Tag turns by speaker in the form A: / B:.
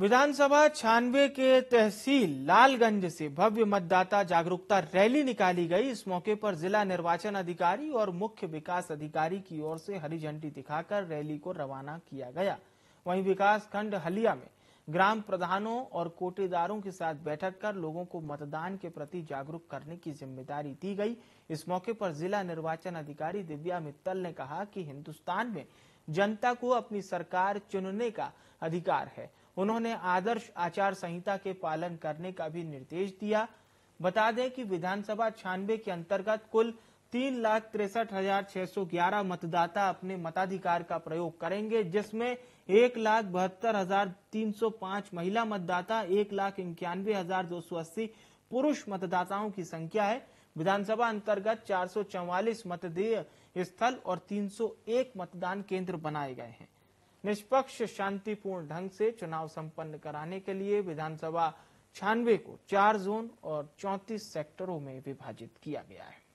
A: विधानसभा छानवे के तहसील लालगंज से भव्य मतदाता जागरूकता रैली निकाली गई इस मौके पर जिला निर्वाचन अधिकारी और मुख्य विकास अधिकारी की ओर से हरी झंडी दिखाकर रैली को रवाना किया गया वहीं विकास खंड हलिया में ग्राम प्रधानों और कोटेदारों के साथ बैठक कर लोगों को मतदान के प्रति जागरूक करने की जिम्मेदारी दी गई इस मौके पर जिला निर्वाचन अधिकारी दिव्या मित्तल ने कहा कि हिंदुस्तान में जनता को अपनी सरकार चुनने का अधिकार है उन्होंने आदर्श आचार संहिता के पालन करने का भी निर्देश दिया बता दें कि विधानसभा छियानबे के अंतर्गत कुल तीन लाख तिरसठ हजार छह सौ ग्यारह मतदाता अपने मताधिकार का प्रयोग करेंगे जिसमें एक लाख बहत्तर हजार तीन सौ पांच महिला मतदाता एक लाख इक्यानवे हजार दो सौ अस्सी पुरुष मतदाताओं की संख्या है विधानसभा अंतर्गत चार सौ चौवालीस मतदेय स्थल और तीन सौ एक मतदान केंद्र बनाए गए हैं निष्पक्ष शांतिपूर्ण ढंग से चुनाव संपन्न कराने के लिए विधानसभा छियानवे को चार जोन और चौंतीस सेक्टरों में विभाजित किया गया है